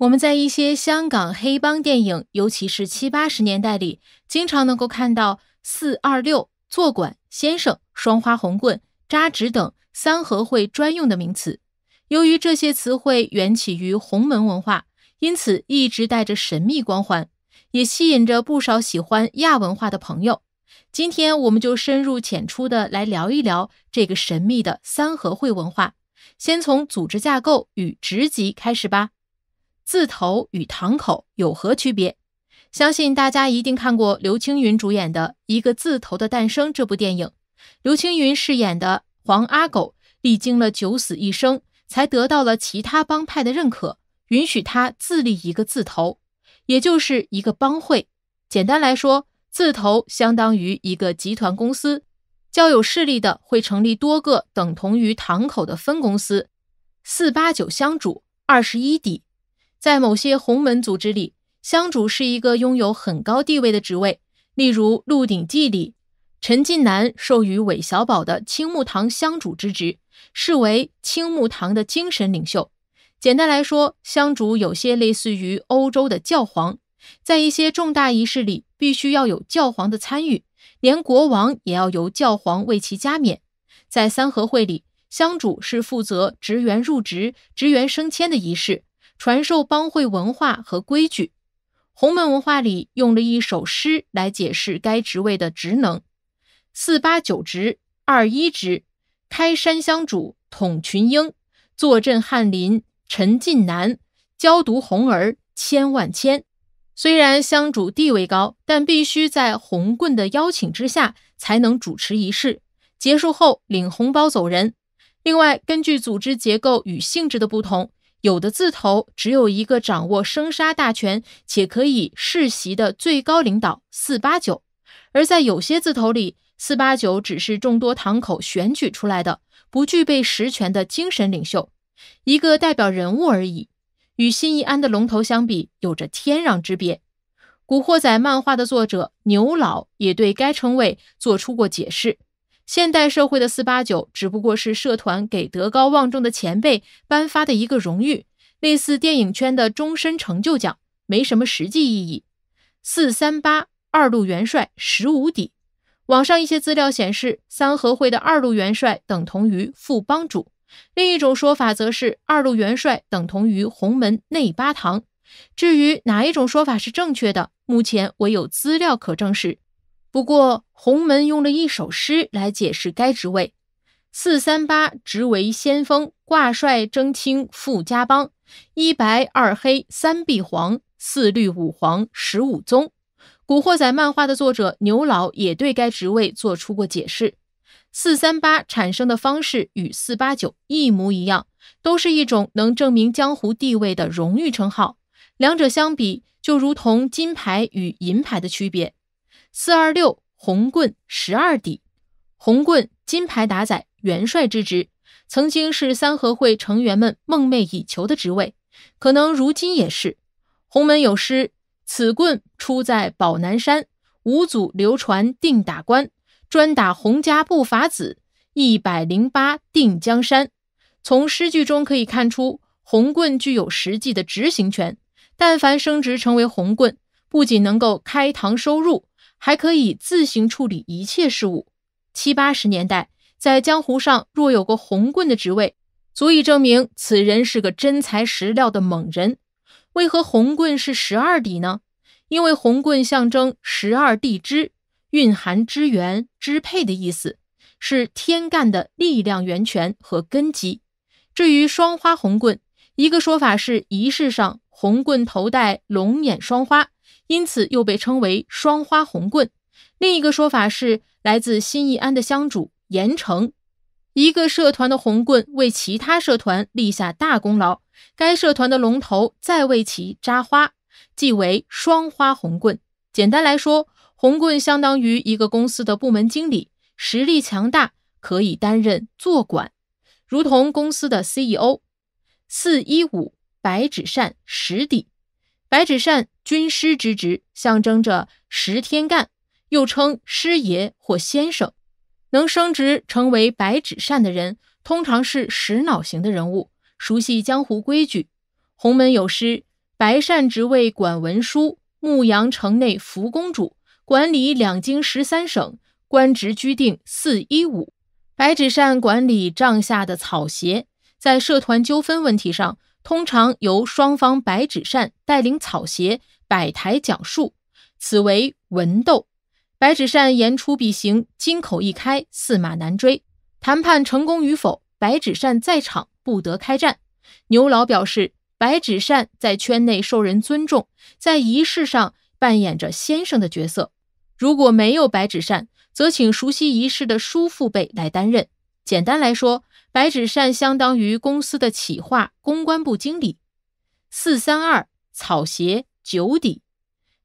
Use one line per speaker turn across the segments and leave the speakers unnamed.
我们在一些香港黑帮电影，尤其是七八十年代里，经常能够看到“四二六”、“坐馆先生”、“双花红棍”、“扎纸”等三合会专用的名词。由于这些词汇源起于红门文化，因此一直带着神秘光环，也吸引着不少喜欢亚文化的朋友。今天，我们就深入浅出的来聊一聊这个神秘的三合会文化。先从组织架构与职级开始吧。字头与堂口有何区别？相信大家一定看过刘青云主演的《一个字头的诞生》这部电影。刘青云饰演的黄阿狗历经了九死一生，才得到了其他帮派的认可，允许他自立一个字头，也就是一个帮会。简单来说，字头相当于一个集团公司，较有势力的会成立多个等同于堂口的分公司。四八九乡主，二十一底。在某些洪门组织里，香主是一个拥有很高地位的职位。例如《鹿鼎记》里，陈近南授予韦小宝的青木堂香主之职，视为青木堂的精神领袖。简单来说，香主有些类似于欧洲的教皇，在一些重大仪式里必须要有教皇的参与，连国王也要由教皇为其加冕。在三合会里，香主是负责职员入职、职员升迁的仪式。传授帮会文化和规矩，洪门文化里用了一首诗来解释该职位的职能：四八九职二一职，开山香主统群英，坐镇翰林陈近南，教读红儿千万千。虽然香主地位高，但必须在红棍的邀请之下才能主持仪式，结束后领红包走人。另外，根据组织结构与性质的不同。有的字头只有一个掌握生杀大权且可以世袭的最高领导四八九，而在有些字头里，四八九只是众多堂口选举出来的、不具备实权的精神领袖，一个代表人物而已，与新义安的龙头相比，有着天壤之别。古惑仔漫画的作者牛老也对该称谓做出过解释。现代社会的四八九只不过是社团给德高望重的前辈颁发的一个荣誉，类似电影圈的终身成就奖，没什么实际意义。四三八二路元帅十五底，网上一些资料显示，三合会的二路元帅等同于副帮主；另一种说法则是二路元帅等同于洪门内八堂。至于哪一种说法是正确的，目前唯有资料可证实。不过，洪门用了一首诗来解释该职位：四三八，职为先锋，挂帅征清，富家帮。一白二黑三碧黄，四绿五黄十五棕。”《古惑仔漫画的作者牛老也对该职位做出过解释：四三八产生的方式与四八九一模一样，都是一种能证明江湖地位的荣誉称号。两者相比，就如同金牌与银牌的区别。四二六红棍十二底，红棍金牌打仔元帅之职，曾经是三合会成员们梦寐以求的职位，可能如今也是。洪门有诗，此棍出在宝南山，五祖流传定打官，专打洪家不法子，一百零八定江山。从诗句中可以看出，红棍具有实际的执行权。但凡升职成为红棍，不仅能够开堂收入。还可以自行处理一切事务。七八十年代，在江湖上若有个红棍的职位，足以证明此人是个真材实料的猛人。为何红棍是十二底呢？因为红棍象征十二地支，蕴含支源、支配的意思，是天干的力量源泉和根基。至于双花红棍，一个说法是仪式上红棍头戴龙眼双花。因此又被称为双花红棍。另一个说法是来自新义安的香主严城，一个社团的红棍为其他社团立下大功劳，该社团的龙头再为其扎花，即为双花红棍。简单来说，红棍相当于一个公司的部门经理，实力强大，可以担任坐管，如同公司的 CEO。四一五白纸扇十底。白纸扇军师之职，象征着十天干，又称师爷或先生。能升职成为白纸扇的人，通常是实脑型的人物，熟悉江湖规矩。洪门有诗：“白扇职位管文书，牧羊城内福公主管理两京十三省官职，居定四一五。白纸扇管理帐下的草鞋，在社团纠纷问题上。通常由双方白纸扇带领草鞋摆台讲述，此为文斗。白纸扇言出必行，金口一开，驷马难追。谈判成功与否，白纸扇在场不得开战。牛老表示，白纸扇在圈内受人尊重，在仪式上扮演着先生的角色。如果没有白纸扇，则请熟悉仪式的叔父辈来担任。简单来说。白纸扇相当于公司的企划公关部经理，四三二草鞋九底，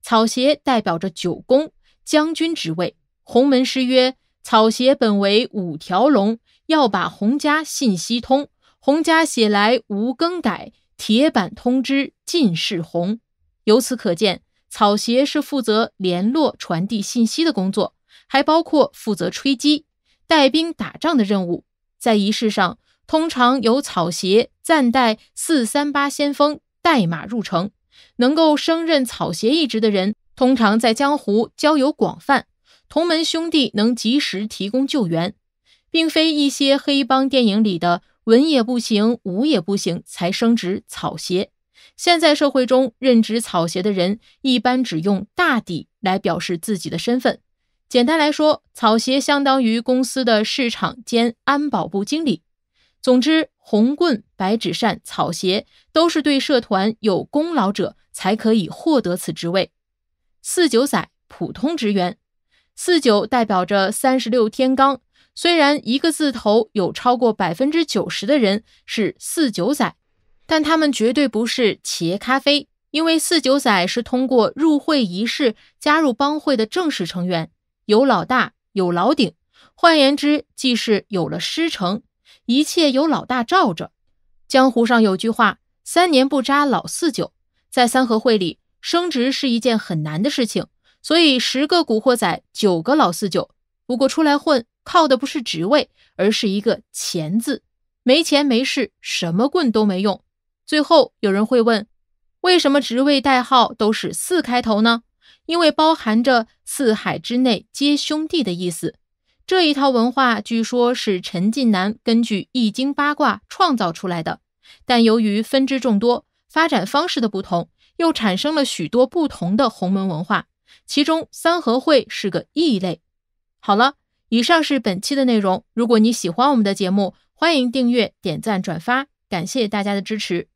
草鞋代表着九宫将军职位。洪门师曰：“草鞋本为五条龙，要把洪家信息通，洪家写来无更改，铁板通知尽是洪。”由此可见，草鞋是负责联络传递信息的工作，还包括负责吹鸡、带兵打仗的任务。在仪式上，通常由草鞋暂代“四三八先锋”代马入城。能够升任草鞋一职的人，通常在江湖交友广泛，同门兄弟能及时提供救援，并非一些黑帮电影里的文也不行、武也不行才升职草鞋。现在社会中，任职草鞋的人一般只用大底来表示自己的身份。简单来说，草鞋相当于公司的市场兼安保部经理。总之，红棍、白纸扇、草鞋都是对社团有功劳者才可以获得此职位。四九仔，普通职员。四九代表着三十六天罡，虽然一个字头有超过百分之九十的人是四九仔，但他们绝对不是企业咖啡，因为四九仔是通过入会仪式加入帮会的正式成员。有老大，有老顶，换言之，即是有了师承，一切有老大罩着。江湖上有句话：“三年不扎老四九。”在三合会里，升职是一件很难的事情，所以十个古惑仔，九个老四九。不过出来混，靠的不是职位，而是一个钱字。没钱没势，什么棍都没用。最后有人会问：为什么职位代号都是四开头呢？因为包含着“四海之内皆兄弟”的意思，这一套文化据说是陈近南根据《易经》八卦创造出来的。但由于分支众多，发展方式的不同，又产生了许多不同的洪门文化。其中，三合会是个异类。好了，以上是本期的内容。如果你喜欢我们的节目，欢迎订阅、点赞、转发，感谢大家的支持。